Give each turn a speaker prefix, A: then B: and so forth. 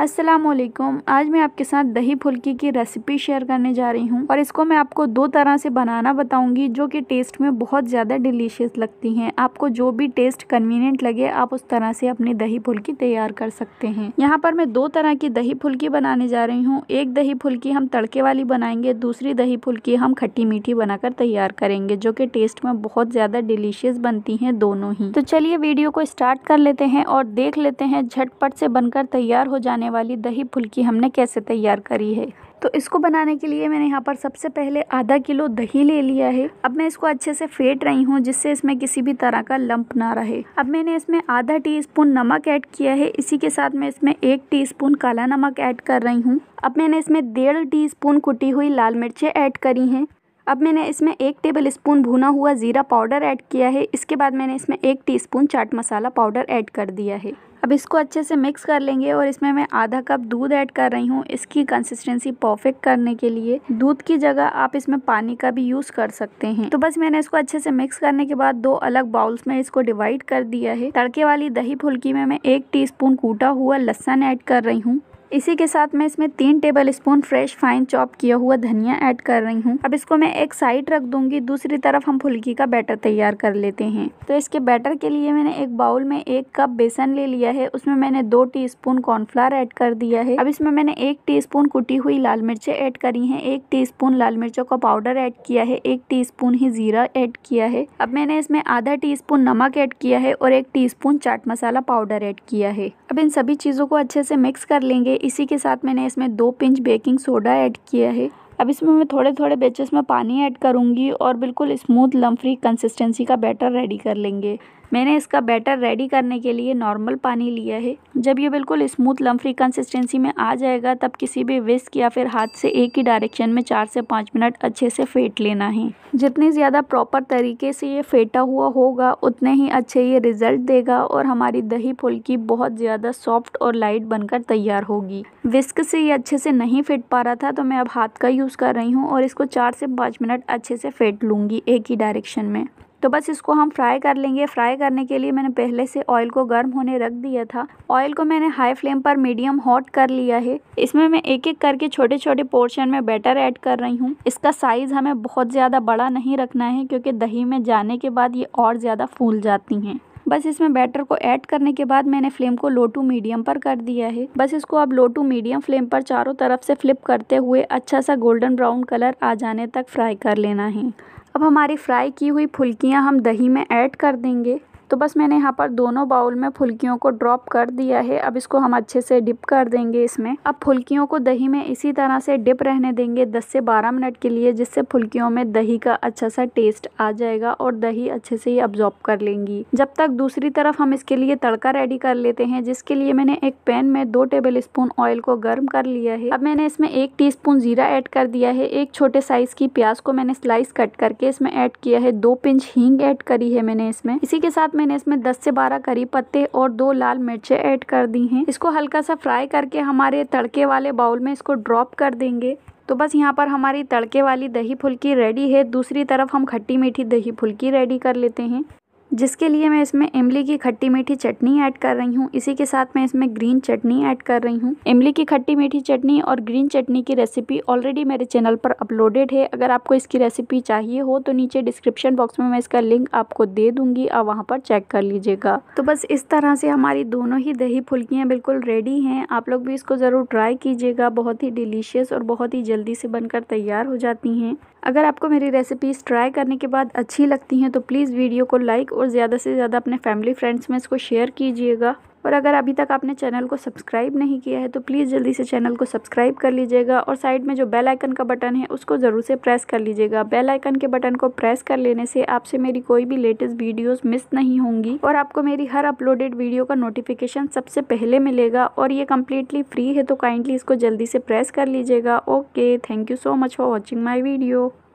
A: असलकुम आज मैं आपके साथ दही फुल्की की रेसिपी शेयर करने जा रही हूँ और इसको मैं आपको दो तरह से बनाना बताऊंगी जो कि टेस्ट में बहुत ज़्यादा डिलीशियस लगती हैं आपको जो भी टेस्ट कन्वीनियंट लगे आप उस तरह से अपनी दही फुल्की तैयार कर सकते हैं यहाँ पर मैं दो तरह की दही फुल्की बनाने जा रही हूँ एक दही फुल्की हम तड़के वाली बनाएंगे दूसरी दही फुल्की हम खट्टी मीठी बनाकर तैयार करेंगे जो कि टेस्ट में बहुत ज़्यादा डिलीशियस बनती हैं दोनों ही तो चलिए वीडियो को स्टार्ट कर लेते हैं और देख लेते हैं झटपट से बनकर तैयार हो जाने जाने वाली दही फुल्की हमने कैसे तैयार करी है तो इसको बनाने के लिए मैंने यहाँ पर सबसे पहले आधा किलो दही ले लिया है अब मैं इसको अच्छे से फेट रही हूँ जिससे इसमें किसी भी तरह का लंप ना रहे अब मैंने इसमें आधा टीस्पून नमक ऐड किया है इसी के साथ मैं इसमें एक टीस्पून काला नमक ऐड कर रही हूँ अब मैंने इसमें डेढ़ स्पून कुटी हुई लाल मिर्चें ऐड करी हैं अब मैंने इसमें एक टेबल स्पून भुना हुआ ज़ीरा पाउडर ऐड किया है इसके बाद मैंने इसमें एक teaspoon chaat masala powder add कर दिया है अब इसको अच्छे से मिक्स कर लेंगे और इसमें मैं आधा कप दूध ऐड कर रही हूँ इसकी कंसिस्टेंसी परफेक्ट करने के लिए दूध की जगह आप इसमें पानी का भी यूज़ कर सकते हैं तो बस मैंने इसको अच्छे से मिक्स करने के बाद दो अलग बाउल्स में इसको डिवाइड कर दिया है तड़के वाली दही फुल्की में मैं एक स्पून कूटा हुआ लहसन ऐड कर रही हूँ इसी के साथ मैं इसमें तीन tablespoon fresh fine chop किया हुआ धनिया ऐड कर रही हूँ अब इसको मैं एक साइड रख दूंगी दूसरी तरफ हम फुल्की का बैटर तैयार कर लेते हैं तो इसके बैटर के लिए मैंने एक बाउल में एक कप बेसन ले लिया है उसमें मैंने दो टी स्पून कॉर्नफ्लावर एड कर दिया है अब इसमें मैंने एक टी स्पून कुटी हुई लाल मिर्चें ऐड करी है एक टी स्पून लाल मिर्चों का पाउडर ऐड किया है एक टी स्पून ही जीरा ऐड किया है अब मैंने इसमें आधा टी स्पून नमक ऐड किया है और एक teaspoon chaat masala powder add किया है अब इन सभी चीज़ों को अच्छे से मिक्स कर लेंगे इसी के साथ मैंने इसमें दो पिंच बेकिंग सोडा ऐड किया है अब इसमें मैं थोड़े थोड़े बेचेस में पानी ऐड करूँगी और बिल्कुल स्मूथ लम्फ्री कंसिस्टेंसी का बैटर रेडी कर लेंगे मैंने इसका बैटर रेडी करने के लिए नॉर्मल पानी लिया है जब ये बिल्कुल स्मूथ लम्फ्री कंसिस्टेंसी में आ जाएगा तब किसी भी विस्क या फिर हाथ से एक ही डायरेक्शन में चार से पाँच मिनट अच्छे से फेंट लेना है जितने ज़्यादा प्रॉपर तरीके से ये फेंटा हुआ होगा उतने ही अच्छे ये रिजल्ट देगा और हमारी दही फुल्की बहुत ज़्यादा सॉफ्ट और लाइट बनकर तैयार होगी विस्क से ये अच्छे से नहीं फेंट पा रहा था तो मैं अब हाथ का यूज़ कर रही हूँ और इसको चार से पाँच मिनट अच्छे से फेंट लूँगी एक ही डायरेक्शन में तो बस इसको हम फ्राई कर लेंगे फ्राई करने के लिए मैंने पहले से ऑयल को गर्म होने रख दिया था ऑयल को मैंने हाई फ्लेम पर मीडियम हॉट कर लिया है इसमें मैं एक एक करके छोटे छोटे पोर्शन में बैटर ऐड कर रही हूँ इसका साइज हमें बहुत ज़्यादा बड़ा नहीं रखना है क्योंकि दही में जाने के बाद ये और ज़्यादा फूल जाती हैं बस इसमें बैटर को ऐड करने के बाद मैंने फ्लेम को लो टू मीडियम पर कर दिया है बस इसको अब लो टू मीडियम फ्लेम पर चारों तरफ से फ्लिप करते हुए अच्छा सा गोल्डन ब्राउन कलर आ जाने तक फ्राई कर लेना है अब हमारी फ्राई की हुई फुल्कियाँ हम दही में ऐड कर देंगे तो बस मैंने यहाँ पर दोनों बाउल में फुल्कियों को ड्रॉप कर दिया है अब इसको हम अच्छे से डिप कर देंगे इसमें अब फुल्कियों को दही में इसी तरह से डिप रहने देंगे दस से बारह मिनट के लिए जिससे फुल्कियों में दही का अच्छा सा टेस्ट आ जाएगा और दही अच्छे से ही अब्जॉर्ब कर लेंगी जब तक दूसरी तरफ हम इसके लिए तड़का रेडी कर लेते हैं जिसके लिए मैंने एक पैन में दो टेबल स्पून ऑयल को गर्म कर लिया है अब मैंने इसमें एक टी स्पून जीरा ऐड कर दिया है एक छोटे साइज की प्याज को मैंने स्लाइस कट करके इसमें ऐड किया है दो पिंच हींग ऐड करी है मैंने इसमें इसी के साथ मैंने इसमें 10 से 12 करी पत्ते और दो लाल मिर्चें ऐड कर दी हैं इसको हल्का सा फ्राई करके हमारे तड़के वाले बाउल में इसको ड्रॉप कर देंगे तो बस यहाँ पर हमारी तड़के वाली दही फुल्की रेडी है दूसरी तरफ हम खट्टी मीठी दही फुल्की रेडी कर लेते हैं जिसके लिए मैं इसमें इमली की खट्टी मीठी चटनी ऐड कर रही हूँ इसी के साथ मैं इसमें ग्रीन चटनी ऐड कर रही हूँ इमली की खट्टी मीठी चटनी और ग्रीन चटनी की रेसिपी ऑलरेडी मेरे चैनल पर अपलोडेड है अगर आपको इसकी रेसिपी चाहिए हो तो नीचे डिस्क्रिप्शन बॉक्स में मैं इसका लिंक आपको दे दूंगी आप वहाँ पर चेक कर लीजिएगा तो बस इस तरह से हमारी दोनों ही दही फुल्कियाँ बिल्कुल रेडी हैं आप लोग भी इसको ज़रूर ट्राई कीजिएगा बहुत ही डिलीशियस और बहुत ही जल्दी से बनकर तैयार हो जाती हैं अगर आपको मेरी रेसिपीज़ ट्राई करने के बाद अच्छी लगती हैं तो प्लीज़ वीडियो को लाइक और और ज़्यादा से ज़्यादा अपने फैमिली फ्रेंड्स में इसको शेयर कीजिएगा और अगर अभी तक आपने चैनल को सब्सक्राइब नहीं किया है तो प्लीज़ जल्दी से चैनल को सब्सक्राइब कर लीजिएगा और साइड में जो बेल आइकन का बटन है उसको ज़रूर से प्रेस कर लीजिएगा बेल आइकन के बटन को प्रेस कर लेने से आपसे मेरी कोई भी लेटेस्ट वीडियोस मिस नहीं होंगी और आपको मेरी हर अपलोडेड वीडियो का नोटिफिकेशन सबसे पहले मिलेगा और ये कम्प्लीटली फ्री है तो काइंडली इसको जल्दी से प्रेस कर लीजिएगा okay thank you so much for watching my video